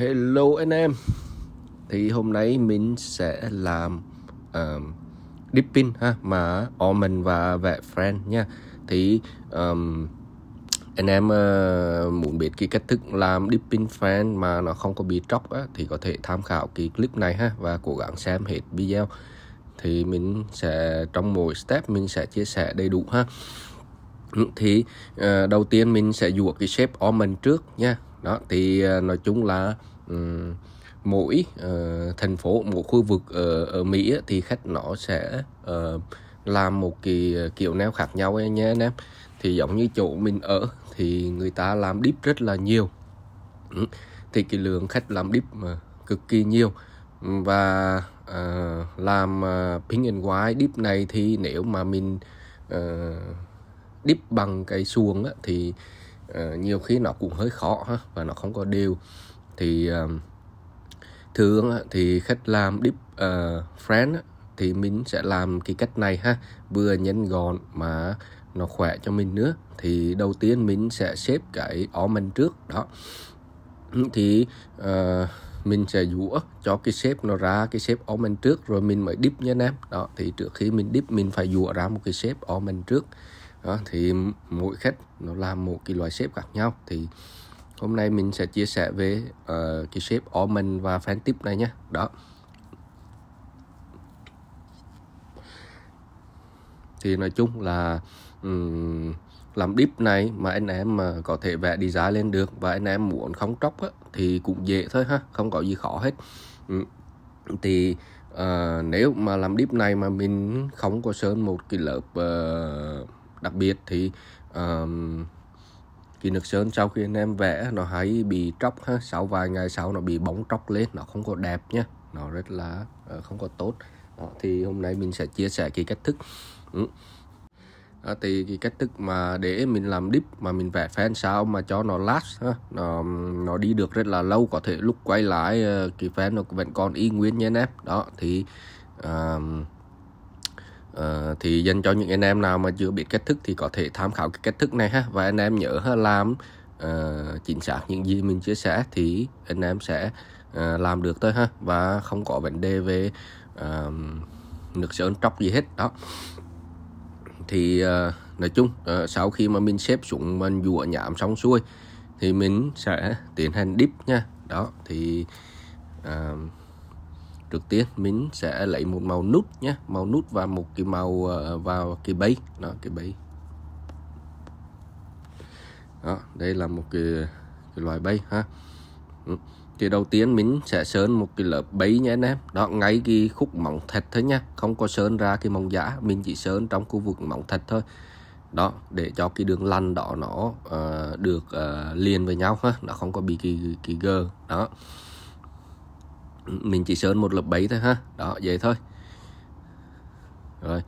Hello anh em Thì hôm nay mình sẽ làm um, dipping ha Mà Orman và vẽ friend nha Thì um, anh em uh, muốn biết cái cách thức làm dipping friend mà nó không có bị tróc á Thì có thể tham khảo cái clip này ha Và cố gắng xem hết video Thì mình sẽ trong mỗi step mình sẽ chia sẻ đầy đủ ha thì uh, đầu tiên mình sẽ dũa cái shape ornament trước nha đó thì ờ, nói chung là mỗi uh, thành phố mỗi khu vực ở, ở Mỹ thì khách nó sẽ uh, làm một kỳ kiểu nào khác nhau ấy nhé anh em thì giống như chỗ mình ở thì người ta làm deep rất là nhiều thì cái lượng khách làm deep mà cực kỳ nhiều và uh, làm uh, pink and white deep này thì nếu mà mình uh, deep bằng cái xuồng á, thì Ờ, nhiều khi nó cũng hơi khó ha và nó không có đều thì uh, thường thì khách làm deep uh, friend thì mình sẽ làm cái cách này ha vừa nhân gọn mà nó khỏe cho mình nữa thì đầu tiên mình sẽ xếp cái mình trước đó thì uh, mình sẽ dũa cho cái xếp nó ra cái xếp shape mình trước rồi mình mới dip nha anh em đó thì trước khi mình dip mình phải dũa ra một cái xếp shape mình trước đó, thì mỗi khách nó làm một cái loại shape khác nhau thì hôm nay mình sẽ chia sẻ về uh, cái shape almond và fan tip này nhé đó thì nói chung là um, làm dip này mà anh em mà ờ, có thể vẽ đi giá lên được và anh em muốn không tróc á, thì cũng dễ thôi ha không có gì khó hết um, thì uh, nếu mà làm dip này mà mình không có sơn một cái lớp uh, đặc biệt thì um, kỳ nước sơn sau khi anh em vẽ nó hay bị tróc ha sau vài ngày sau nó bị bóng tróc lên nó không có đẹp nhá nó rất là uh, không có tốt đó, thì hôm nay mình sẽ chia sẻ cái cách thức ừ. đó, thì cái cách thức mà để mình làm dip mà mình vẽ fan sao mà cho nó last ha nó nó đi được rất là lâu có thể lúc quay lại uh, cái fan nó vẫn còn y nguyên nha anh em đó thì uh, Ờ, thì dành cho những anh em nào mà chưa biết cách thức thì có thể tham khảo cái cách thức này ha và anh em nhớ ha, làm uh, chính xác những gì mình chia sẻ thì anh em sẽ uh, làm được thôi ha và không có vấn đề về uh, nước sơn tróc gì hết đó thì uh, nói chung uh, sau khi mà mình xếp xuống mình dụa nhảm xong xuôi thì mình sẽ tiến hành dip nha đó thì uh, trước tiên mình sẽ lấy một màu nút nhé màu nút và một cái màu ờ, vào cái bấy đó cái bấy đó đây là một cái, cái loại bấy ha ừ. thì đầu tiên mình sẽ sơn một cái lớp bấy nhé anh em đó ngay cái khúc mỏng thạch thôi nha không có sơn ra cái mỏng giả mình chỉ sơn trong khu vực mỏng thạch thôi đó để cho cái đường lăn đó nó uh, được uh, liền với nhau ha nó không có bị cái cái gờ đó mình chỉ sơn một lớp bấy thôi ha đó vậy thôi rồi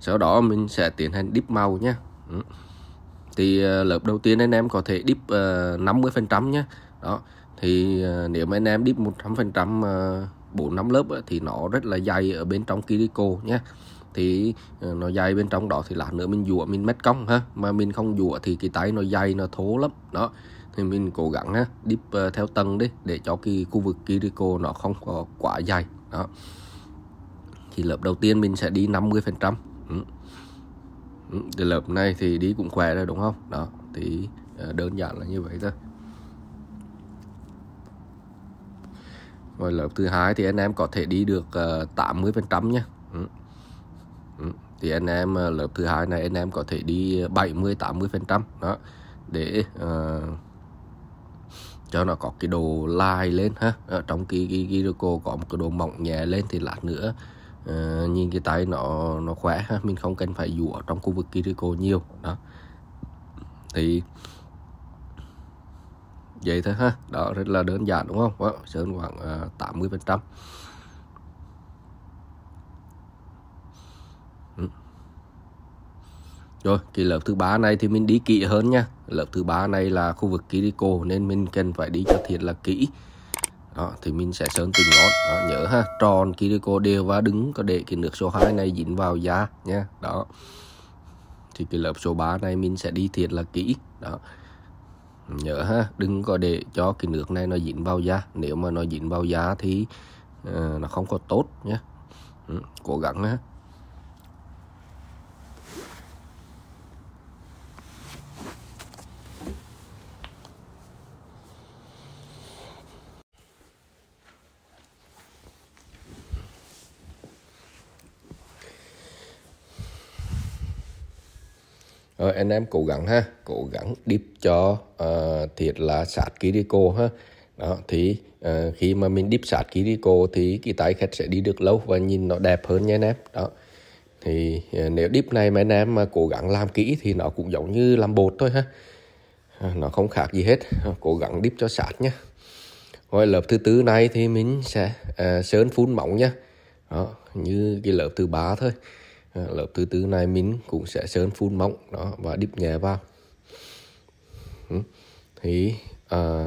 sau đó mình sẽ tiến hành dip màu nhé ừ. thì ờ, lớp đầu tiên anh em có thể dip ờ, phần trăm nhé đó thì ờ, nếu mà anh em dip 100% trăm 4 năm lớp thì nó rất là dày ở bên trong Kiriko nhé thì nó dày bên trong đó thì lát nữa mình dũa mình mét cong ha mà mình không dũa thì cái tay nó dày nó thố lắm đó thì mình cố gắng ha, đíp ờ, theo tầng đi để cho cái khu vực Kiriko nó không có quá dài đó thì lớp đầu tiên mình sẽ đi 50 phần trăm ừ. Ừ, thì lớp này thì đi cũng khỏe rồi đúng không đó thì ờ, đơn giản là như vậy thôi rồi lớp thứ hai thì anh em có thể đi được 80 ờ, phần trăm nhé ừ. thì anh em lớp thứ hai này anh em có thể đi 70 80 phần trăm đó để uh, cho nó có cái độ lai lên ha ở trong cái, cái, cái cô có một cái độ mỏng nhẹ lên thì lát nữa uh, nhìn cái tay nó nó khỏe ha mình không cần phải dũa trong khu vực Kiriko nhiều đó thì vậy thôi ha đó rất là đơn giản đúng không đó, sơn khoảng ờ, tám mươi phần trăm ừ. rồi kỳ lớp thứ ba này thì mình đi kỹ hơn nha lớp thứ ba này là khu vực Kiriko nên mình cần phải đi cho thiệt là kỹ đó, thì mình sẽ sơn từng ngón đó, nhớ ha tròn Kiriko đều và đứng có để cái nước số 2 này dính vào da nha đó thì cái lớp số 3 này mình sẽ đi thiệt là kỹ đó nhớ ha đừng có để cho cái nước này nó dính vào da nếu mà nó dính vào da thì uh, nó không có tốt nhé ừ, cố gắng ha anh em cố gắng ha cố gắng điệp cho uh, thiệt là sát Kiriko ha đó thì uh, khi mà mình điệp sát Kiriko thì cái tay khách sẽ đi được lâu và nhìn nó đẹp hơn nha anh em đó thì uh, nếu điệp này mà anh em mà cố gắng làm kỹ thì nó cũng giống như làm bột thôi ha nó không khác gì hết cố gắng điệp cho sát nhé rồi lớp thứ tư này thì mình sẽ uh, sơn phun mỏng nhá đó, như cái lớp thứ ba thôi Ờ, lớp thứ tư này mình cũng sẽ sơn phun mỏng đó và đíp nhẹ vào ừ. thì à,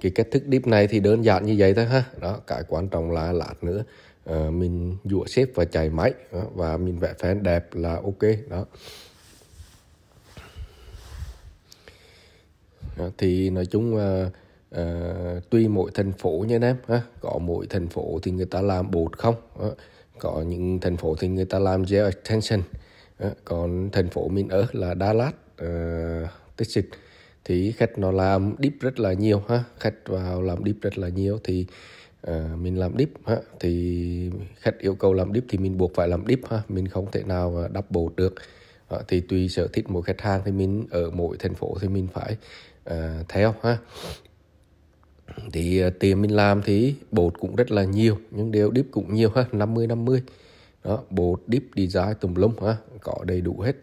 cái cách thức đíp này thì đơn giản như vậy thôi ha đó cái quan trọng là lát nữa à, mình dụa xếp và chạy máy đó, và mình vẽ fan đẹp là ok đó thì nói chung à, à, tùy mỗi thành phố nha anh em ha có mỗi thành phố thì người ta làm bột không đó có những thành phố thì người ta làm gel extension ờ, còn thành phố mình ở là Dallas uh, Texas thì khách nó làm deep rất là nhiều ha khách vào làm deep rất là nhiều thì à, mình làm deep ha thì khách yêu cầu làm deep thì mình buộc phải làm deep ha mình không thể nào double được à, thì tùy sở thích mỗi khách hàng thì mình ở mỗi thành phố thì mình phải à, theo ha thì ờ, tiền mình làm thì bột cũng rất là nhiều nhưng đều deep cũng nhiều ha 50 50 đó bột đi design tùm lum ha có đầy đủ hết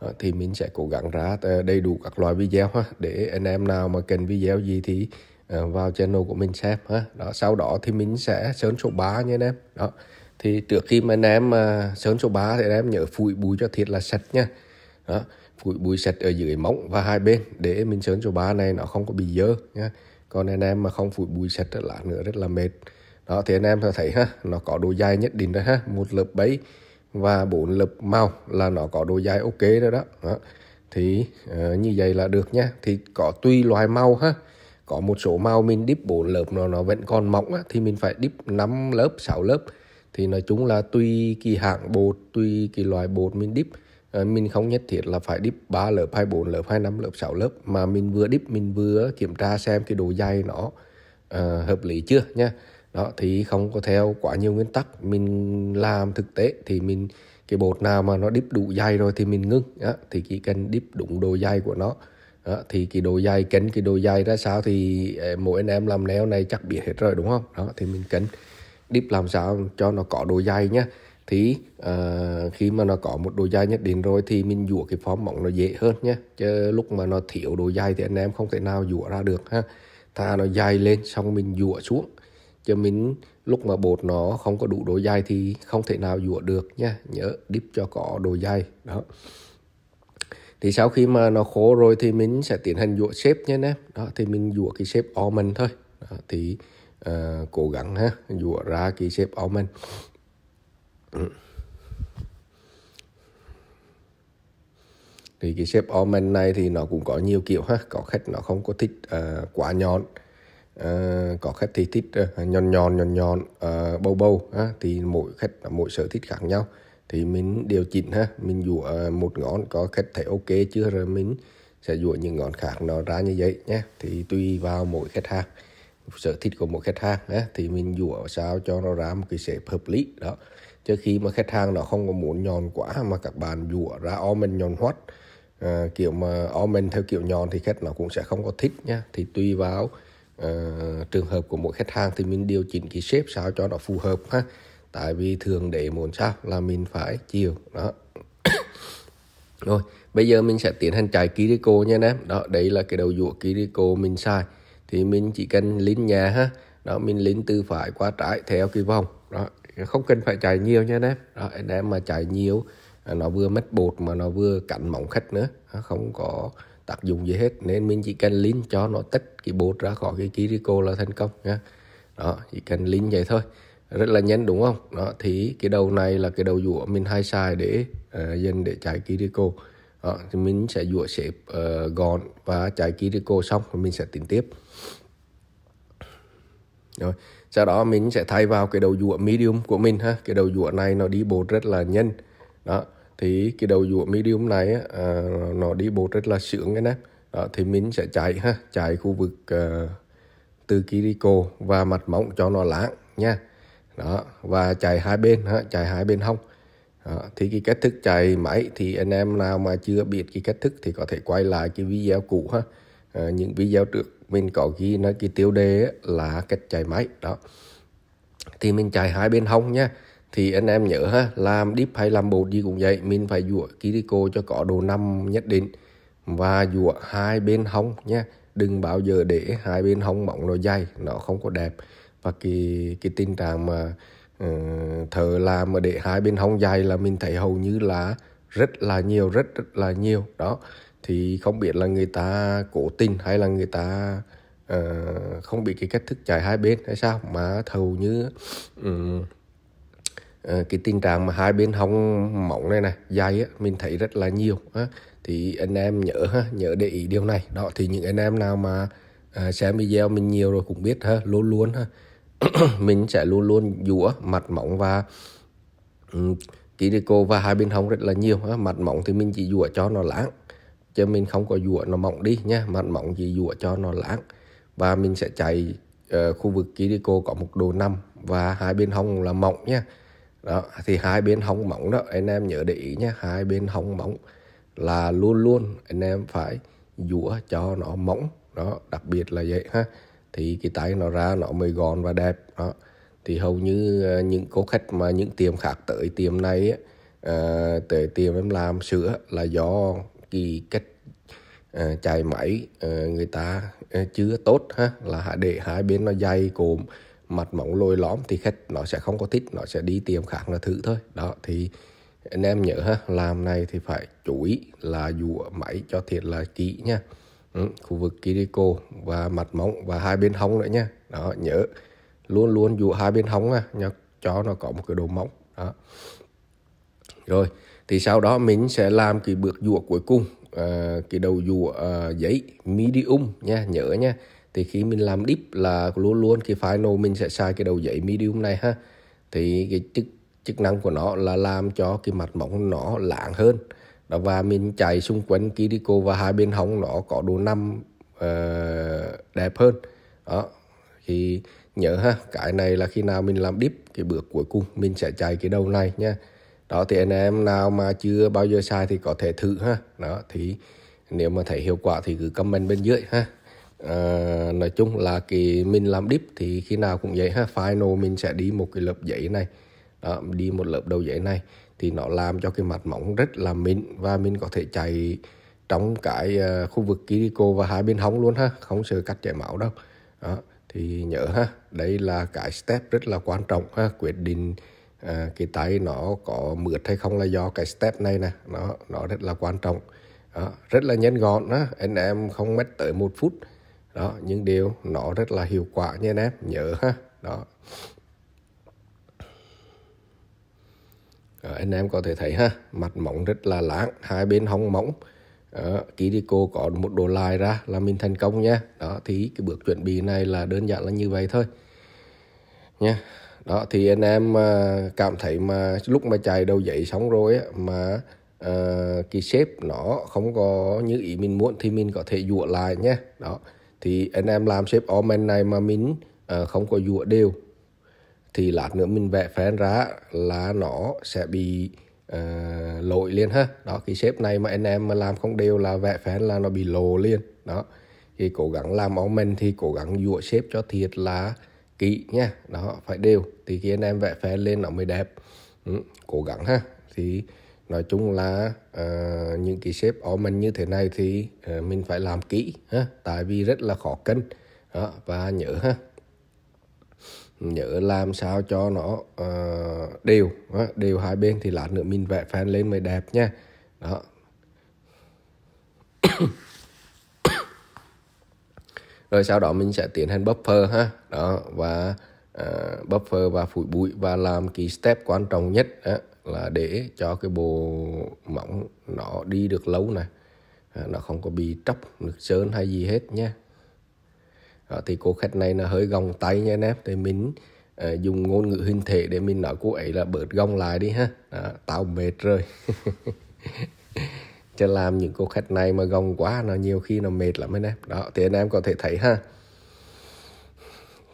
đó, thì mình sẽ cố gắng ra ờ, đầy đủ các loại video ha để anh em nào mà cần video gì thì ờ, vào channel của mình xem ha đó sau đó thì mình sẽ sớm số 3 nha anh em đó thì trước khi mà anh em mà sớm số 3 thì anh em nhớ phủi bụi cho thiệt là sạch nha đó phủi bụi sạch ở dưới móng và hai bên để mình sớm số 3 này nó không có bị dơ nha còn anh em mà không phủ bụi sạch lá nữa rất là mệt đó thì anh em thấy ha nó có độ dài nhất định rồi ha một lớp bấy và bốn lớp màu là nó có độ dài ok rồi đó, đó. thì uh, như vậy là được nhá thì có tùy loại màu ha có một số màu mình đíp bốn lớp nó nó vẫn còn mỏng á, thì mình phải đíp 5 lớp 6 lớp thì nói chung là tùy kỳ hạng bột tùy kỳ loại bột mình đíp Ờ, mình không nhất thiết là phải đíp 3 lớp, 2 4 lớp, 2 5 lớp, 6 lớp mà mình vừa đíp mình vừa kiểm tra xem cái độ dày nó uh, hợp lý chưa nha. Đó thì không có theo quá nhiều nguyên tắc, mình làm thực tế thì mình cái bột nào mà nó đíp đủ dày rồi thì mình ngưng á thì chỉ cần đíp đúng độ dày của nó. Đó, thì cái độ dày cấn cái độ dày ra sao thì ờ, mỗi anh em làm neo này chắc biết hết rồi đúng không? Đó thì mình cấn đíp làm sao cho nó có độ dày nhá thì uh, khi mà nó có một độ dài nhất định rồi thì mình dũa cái form mỏng nó dễ hơn nhé chứ lúc mà nó thiếu độ dài thì anh em không thể nào dũa ra được ha thà nó dài lên xong mình dũa xuống cho mình lúc mà bột nó không có đủ độ dai thì không thể nào dũa được nha nhớ đíp cho có độ dai đó thì sau khi mà nó khô rồi thì mình sẽ tiến hành dũa xếp nha em đó thì mình dũa cái xếp almond thôi đó, thì uh, cố gắng ha dũa ra cái xếp almond thì cái shape almond này thì nó cũng có nhiều kiểu ha có khách nó không có thích uh, quá nhọn uh, có khách thì thích uh, nhọn nhọn nhọn nhon uh, bầu bầu ha thì mỗi khách mỗi sở thích khác nhau thì mình điều chỉnh ha mình dũa một ngón có khách thấy ok chưa rồi mình sẽ dũa những ngón khác nó ra như vậy nhé thì tùy vào mỗi khách hàng sở thích của mỗi khách hàng á, thì mình dũa sao cho nó ra một cái shape hợp lý đó chứ khi mà khách hàng nó không có muốn nhòn quá mà các bạn dụa ra omen nhòn hoắt à, kiểu mà omen theo kiểu nhòn thì khách nó cũng sẽ không có thích nha thì tùy vào à, trường hợp của mỗi khách hàng thì mình điều chỉnh cái shape sao cho nó phù hợp ha tại vì thường để muốn sao là mình phải chiều đó rồi bây giờ mình sẽ tiến hành chạy Kiriko nha em đó đây là cái đầu dũa Kiriko mình sai thì mình chỉ cần lính nhà ha đó mình lính từ phải qua trái theo cái vòng đó không cần phải chạy nhiều nha em rồi để mà chạy nhiều à, nó vừa mất bột mà nó vừa cạnh mỏng khách nữa không có tác dụng gì hết nên mình chỉ cần lin cho nó tách cái bột ra khỏi cái kiriko là thành công nha đó chỉ cần lin vậy thôi rất là nhanh đúng không đó thì cái đầu này là cái đầu dũa mình hay xài để uh, à, dân để chạy kiriko đó, thì mình sẽ dũa xếp uh, gọn và chạy kiriko xong rồi mình sẽ tính tiếp rồi sau đó mình sẽ thay vào cái đầu dũa medium của mình ha cái đầu dũa này nó đi bột rất là nhanh đó thì cái đầu dũa medium này à, nó đi bột rất là sướng anh em đó, thì mình sẽ chạy ha chạy khu vực uh, từ Kiriko và mặt móng cho nó láng nha đó và chạy hai bên ha chạy hai bên hông đó, thì cái cách thức chạy máy thì anh em nào mà chưa biết cái cách thức thì có thể quay lại cái video cũ ha à, những video trước mình có ghi nói cái tiêu đề là cách chạy máy đó thì mình chạy hai bên hông nha thì anh em nhớ ha làm deep hay làm bột gì cũng vậy mình phải dũa Kiriko cho có độ năm nhất định và dũa hai bên hông nha đừng bao giờ để hai bên hông mỏng nó dày nó không có đẹp và cái cái tình trạng mà uh, thợ làm mà để hai bên hông dày là mình thấy hầu như là rất là nhiều rất rất là nhiều đó thì không biết là người ta cố tình hay là người ta uh, không bị cái cách thức chạy hai bên hay sao mà thầu như um, uh, cái tình trạng mà hai bên hông mỏng này này dài á mình thấy rất là nhiều á thì anh em nhớ ha nhớ để ý điều này đó thì những anh em nào mà uh, xem video mình nhiều rồi cũng biết ha luôn luôn ha mình sẽ luôn luôn dũa mặt mỏng và um, ừ, Kiriko và hai bên hông rất là nhiều ha. mặt mỏng thì mình chỉ dũa cho nó lãng chứ mình không có dũa nó mỏng đi nhé, mặt mỏng chỉ dũa cho nó lãng và mình sẽ chạy uh, khu vực Kiriko có một đồ năm và hai bên hông là mỏng nhé, đó thì hai bên hông mỏng đó anh em nhớ để ý nhé, hai bên hông mỏng là luôn luôn anh em phải dũa cho nó mỏng đó đặc biệt là vậy ha thì cái tay nó ra nó mới gòn và đẹp đó thì hầu như ờ, những cố khách mà những tiệm khác tới tiệm này á, à, tới tiệm em làm sữa là do cái cách uh, chạy máy uh, người ta uh, chưa tốt ha là để hai bên nó dày cộm mặt mỏng lôi lõm thì khách nó sẽ không có thích nó sẽ đi tìm khác là thử thôi đó thì anh em nhớ ha làm này thì phải chú ý là dụa máy cho thiệt là kỹ nha ừ, khu vực kiriko và mặt mỏng và hai bên hông nữa nha đó nhớ luôn luôn dụa hai bên hông nha cho nó có một cái độ móng đó rồi thì sau đó mình sẽ làm cái bước dũa cuối cùng à, cái đầu dũa à, giấy medium nha nhớ nha thì khi mình làm dip là luôn luôn cái final mình sẽ xài cái đầu giấy medium này ha thì cái chức chức năng của nó là làm cho cái mặt mỏng nó lạng hơn đó và mình chạy xung quanh Kiriko và hai bên hông nó có độ năm uh, đẹp hơn đó thì nhớ ha cái này là khi nào mình làm dip cái bước cuối cùng mình sẽ chạy cái đầu này nha đó thì anh em nào mà chưa bao giờ xài thì có thể thử ha đó thì nếu mà thấy hiệu quả thì cứ comment bên dưới ha à, nói chung là cái mình làm deep thì khi nào cũng vậy ha final mình sẽ đi một cái lớp giấy này đó, đi một lớp đầu giấy này thì nó làm cho cái mặt mỏng rất là mịn và mình có thể chạy trong cái à, khu vực Kiriko và hai bên hông luôn ha không sợ cắt chảy máu đâu đó, thì nhớ ha đây là cái step rất là quan trọng ha quyết định à, cái tay nó có mượt hay không là do cái step này nè nó nó rất là quan trọng đó, rất là nhanh gọn đó anh em không mất tới một phút đó những điều nó rất là hiệu quả nha anh em nhớ ha đó à, anh em có thể thấy ha mặt mỏng rất là láng hai bên hông mỏng ký đi cô có một đồ lai ra là mình thành công nha đó thì cái bước chuẩn bị này là đơn giản là như vậy thôi nha đó thì anh em à, cảm thấy mà lúc mà chạy đầu dậy xong rồi á, mà uh, cái xếp nó không có như ý mình muốn thì mình có thể dụa lại nhé đó thì anh em làm shape omen này mà mình uh, không có dụa đều thì lát nữa mình vẽ fan ra là nó sẽ bị uh, lỗi liền ha đó cái xếp này mà anh em mà làm không đều là vẽ fan là nó bị lồ liền đó thì cố gắng làm omen thì cố gắng dụa xếp cho thiệt là kỹ nha đó phải đều thì khi anh em vẽ phê lên nó mới đẹp ừ, cố gắng ha thì nói chung là uh, những cái shape ó mình như thế này thì uh, mình phải làm kỹ ha tại vì rất là khó cân đó, và nhớ ha nhớ làm sao cho nó uh, đều đó, đều hai bên thì lát nữa mình vẽ fan lên mới đẹp nha đó rồi sau đó mình sẽ tiến hành buffer ha đó và uh, buffer và phủi bụi và làm cái step quan trọng nhất đó, là để cho cái bộ mỏng nó đi được lâu này à, nó không có bị tróc nước sơn hay gì hết nhé đó, thì cô khách này là hơi gồng tay nha anh em thì mình à, dùng ngôn ngữ hình thể để mình nói cô ấy là bớt gồng lại đi ha à, tao mệt rồi cho làm những cuộc khách này mà gồng quá nó nhiều khi nó mệt lắm anh em đó thì anh em có thể thấy ha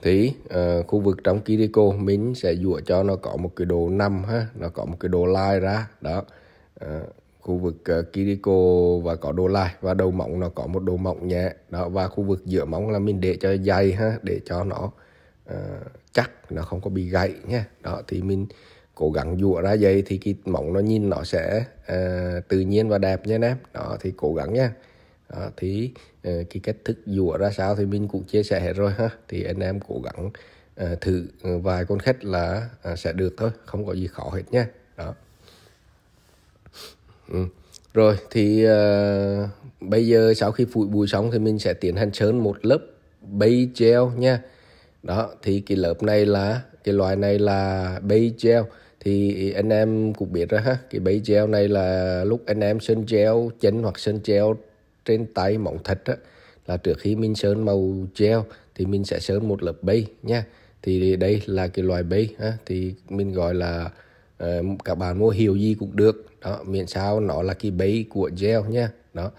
thì uh, khu vực trong Kiriko mình sẽ dụa cho nó có một cái đồ nằm ha nó có một cái đồ lai ra đó uh, khu vực uh, Kiriko và có đồ lai và đầu mỏng nó có một đồ mỏng nhẹ đó và khu vực giữa móng là mình để cho dày ha để cho nó uh, chắc nó không có bị gãy nhé. đó thì mình cố gắng dụa ra dây thì cái móng nó nhìn nó sẽ uh, tự nhiên và đẹp nha anh em đó thì cố gắng nha đó, thì uh, cái cách thức dụa ra sao thì mình cũng chia sẻ hết rồi ha thì anh em cố gắng uh, thử vài con khách là uh, sẽ được thôi không có gì khó hết nha đó ừ. rồi thì uh, bây giờ sau khi phụi bùi xong thì mình sẽ tiến hành sơn một lớp base gel nha đó thì cái lớp này là cái loại này là base gel thì anh em cũng biết rồi ha cái bẫy gel này là lúc anh em sơn gel chân hoặc sơn gel trên tay mỏng thịt á là trước khi mình sơn màu gel thì mình sẽ sơn một lớp bẫy nha thì đây là cái loại bẫy ha. thì mình gọi là uh, các bạn mua hiệu gì cũng được đó miễn sao nó là cái bẫy của gel nha đó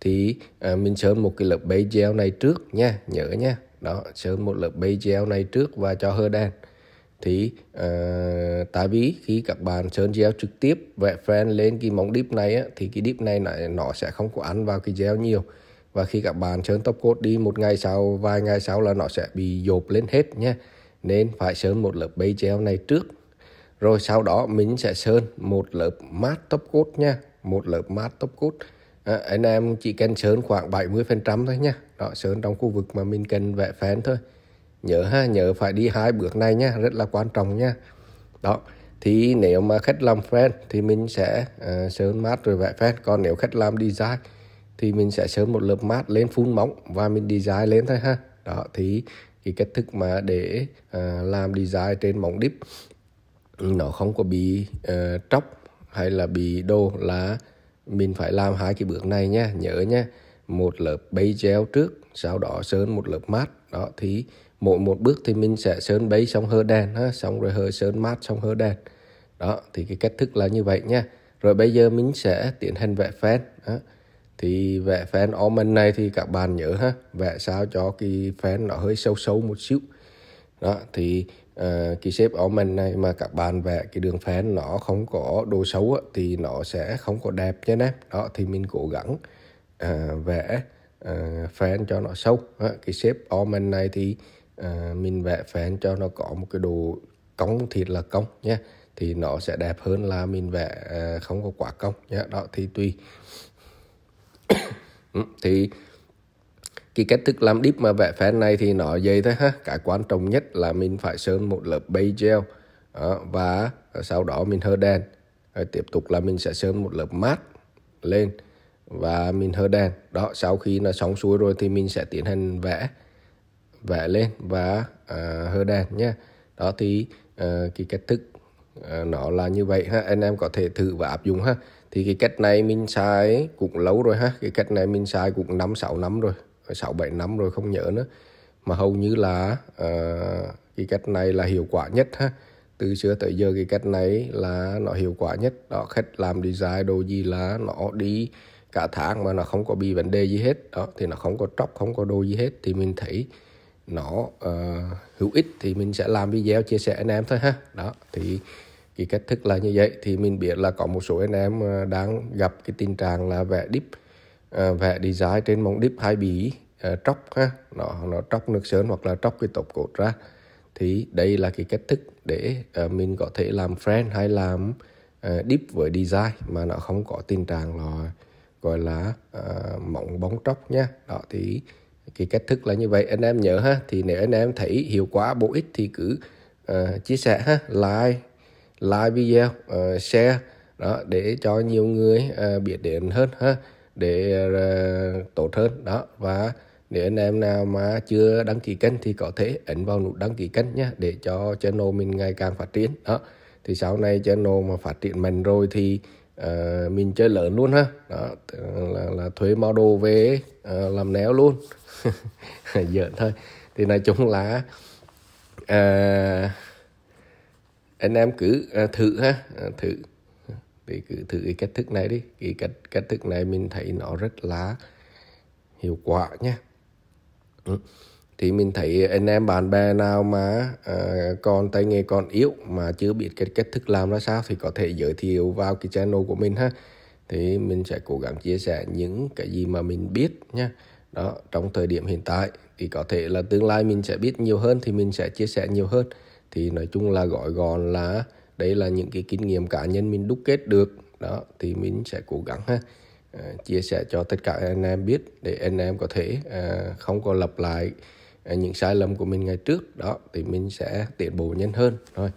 thì uh, mình sơn một cái lớp bẫy gel này trước nha nhớ nha đó sơn một lớp bẫy gel này trước và cho hơ đen thì uh, tại vì khi các bạn sơn gel trực tiếp vẽ fan lên cái móng deep này á, thì cái deep này lại nó sẽ không có ăn vào cái gel nhiều và khi các bạn sơn top coat đi một ngày sau vài ngày sau là nó sẽ bị dột lên hết nha nên phải sơn một lớp base gel này trước rồi sau đó mình sẽ sơn một lớp mát top coat nha một lớp mát top coat à, anh em chỉ cần sơn khoảng 70% thôi nha đó sơn trong khu vực mà mình cần vẽ fan thôi nhớ ha nhớ phải đi hai bước này nha rất là quan trọng nha đó thì nếu mà khách làm fan thì mình sẽ uh, sơn mát rồi vẽ fan còn nếu khách làm design thì mình sẽ sơn một lớp mát lên phun móng và mình design lên thôi ha đó thì cái cách thức mà để uh, làm design trên móng đíp nó không có bị uh, tróc hay là bị đô là mình phải làm hai cái bước này nha nhớ nha một lớp base gel trước sau đó sơn một lớp mát đó thì mỗi một bước thì mình sẽ sơn bấy xong hơ đèn ha xong rồi hơ sơn mát xong hơ đèn đó thì cái cách thức là như vậy nha rồi bây giờ mình sẽ tiến hành vẽ fan đó. thì vẽ fan almond này thì các bạn nhớ ha vẽ sao cho cái fan nó hơi sâu sâu một xíu đó thì uh, cái shape almond này mà các bạn vẽ cái đường fan nó không có đồ xấu á, thì nó sẽ không có đẹp nha em đó thì mình cố gắng uh, vẽ uh, fan cho nó sâu đó. cái shape almond này thì à, mình vẽ phèn cho nó có một cái đồ cong thịt là cong nhé thì nó sẽ đẹp hơn là mình vẽ à, không có quả cong nhé đó thì tùy ừ, thì cái cách thức làm deep mà vẽ phèn này thì nó dây thôi ha cái quan trọng nhất là mình phải sơn một lớp base gel đó, và sau đó mình hơ đen rồi tiếp tục là mình sẽ sơn một lớp mát lên và mình hơ đen đó sau khi nó sóng xuôi rồi thì mình sẽ tiến hành vẽ vẽ lên và uh, hơ đèn nhé đó thì uh, cái cách thức uh, nó là như vậy ha anh em có thể thử và áp dụng ha thì cái cách này mình xài cũng lâu rồi ha cái cách này mình xài cũng năm sáu năm rồi sáu bảy năm rồi không nhớ nữa mà hầu như là uh, cái cách này là hiệu quả nhất ha từ xưa tới giờ cái cách này là nó hiệu quả nhất đó khách làm design đồ gì là nó đi cả tháng mà nó không có bị vấn đề gì hết đó thì nó không có tróc không có đồ gì hết thì mình thấy nó uh, ờ, hữu ích thì mình sẽ làm video chia sẻ anh em thôi ha đó thì cái cách thức là như vậy thì mình biết là có một số anh em ờ, đang gặp cái tình trạng là vẽ dip uh, ờ, vẽ design trên mỏng dip hay bị uh, tróc ha nó nó tróc nước sơn hoặc là tróc cái tột cột ra thì đây là cái cách thức để uh, mình có thể làm friend hay làm uh, deep với design mà nó không có tình trạng là gọi là uh, mỏng bóng tróc nha đó thì thì cách thức là như vậy anh em nhớ ha thì nếu anh em thấy hiệu quả bổ ích thì cứ uh, chia sẻ ha like like video uh, share đó để cho nhiều người uh, biết đến hơn ha để uh, tốt hơn đó và nếu anh em nào mà chưa đăng ký kênh thì có thể ấn vào nút đăng ký kênh nhé để cho channel mình ngày càng phát triển đó thì sau này channel mà phát triển mạnh rồi thì uh, mình chơi lớn luôn ha đó là, là thuế model về uh, làm néo luôn giỡn thôi thì nói chung là à, anh em cứ à, thử ha à, thử thì cứ thử cái cách thức này đi cái cách cách thức này mình thấy nó rất là hiệu quả nha ừ. thì mình thấy anh em bạn bè nào mà à, còn tay nghề còn yếu mà chưa biết cái cách thức làm ra sao thì có thể giới thiệu vào cái channel của mình ha thì mình sẽ cố gắng chia sẻ những cái gì mà mình biết nha đó trong thời điểm hiện tại thì có thể là tương lai mình sẽ biết nhiều hơn thì mình sẽ chia sẻ nhiều hơn thì nói chung là gọi gọn là đây là những cái kinh nghiệm cá nhân mình đúc kết được đó thì mình sẽ cố gắng ha ờ, chia sẻ cho tất cả anh em biết để anh em có thể ờ, không có lặp lại ờ, những sai lầm của mình ngày trước đó thì mình sẽ tiến bộ nhanh hơn rồi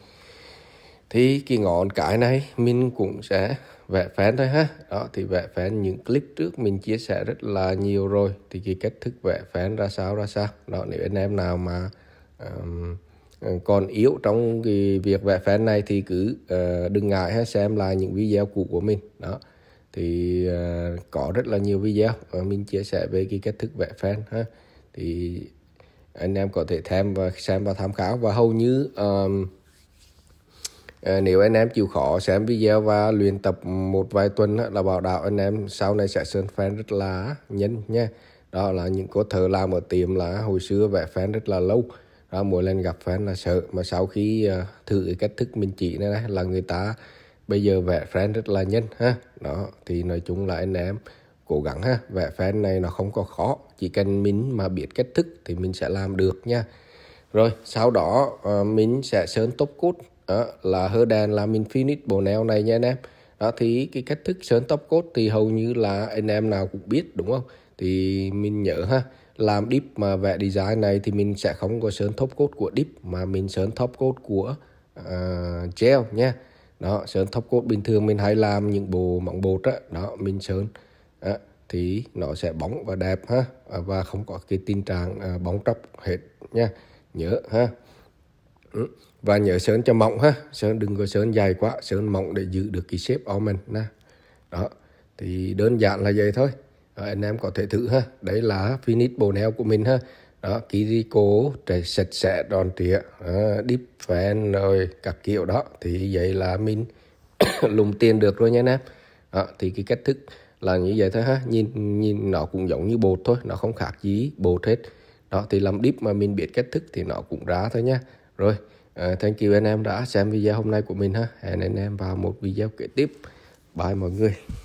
thì cái ngọn cái này mình cũng sẽ vẽ phán thôi ha đó thì vẽ phán những clip trước mình chia sẻ rất là nhiều rồi thì cái cách thức vẽ phán ra sao ra sao đó nếu anh em nào mà um, còn yếu trong cái việc vẽ phán này thì cứ uh, đừng ngại ha xem lại những video cũ của mình đó thì uh, có rất là nhiều video uh, mình chia sẻ về cái cách thức vẽ phán ha thì anh em có thể thêm và xem và tham khảo và hầu như um, Ờ, nếu anh em chịu khó xem video và luyện tập một vài tuần là bảo đảm anh em sau này sẽ sơn fan rất là nhanh nha đó là những cô thợ làm ở tiệm là hồi xưa vẽ fan rất là lâu đó, mỗi lần gặp fan là sợ mà sau khi ờ, thử cách thức mình chỉ này, này là người ta bây giờ vẽ fan rất là nhanh ha đó thì nói chung là anh em cố gắng ha vẽ fan này nó không có khó chỉ cần mình mà biết cách thức thì mình sẽ làm được nha rồi sau đó uh, mình sẽ sơn top code đó, là hơ đàn làm infinite bổ neo này nha anh em đó thì cái cách thức sơn top coat thì hầu như là anh em nào cũng biết đúng không thì mình nhớ ha làm deep mà vẽ design này thì mình sẽ không có sơn top coat của deep mà mình sơn top coat của uh, à, gel nha đó sơn top coat bình thường mình hay làm những bộ mỏng bột đó, đó mình sơn à, thì nó sẽ bóng và đẹp ha và không có cái tình trạng uh, à, bóng tróc hết nha nhớ ha Ừ. và nhớ sơn cho mỏng ha sơn đừng có sơn dài quá sơn mỏng để giữ được cái shape của mình nè đó thì đơn giản là vậy thôi đó, anh em có thể thử ha đấy là finish bộ neo của mình ha đó Kiriko trời sạch sẽ đòn tỉa à, deep fan rồi các kiểu đó thì vậy là mình lùng tiền được rồi nha anh em đó, thì cái cách thức là như vậy thôi ha nhìn nhìn nó cũng giống như bột thôi nó không khác gì bột hết đó thì làm deep mà mình biết cách thức thì nó cũng ra thôi nha rồi uh, thank you anh em đã xem video hôm nay của mình ha hẹn anh em vào một video kế tiếp bye mọi người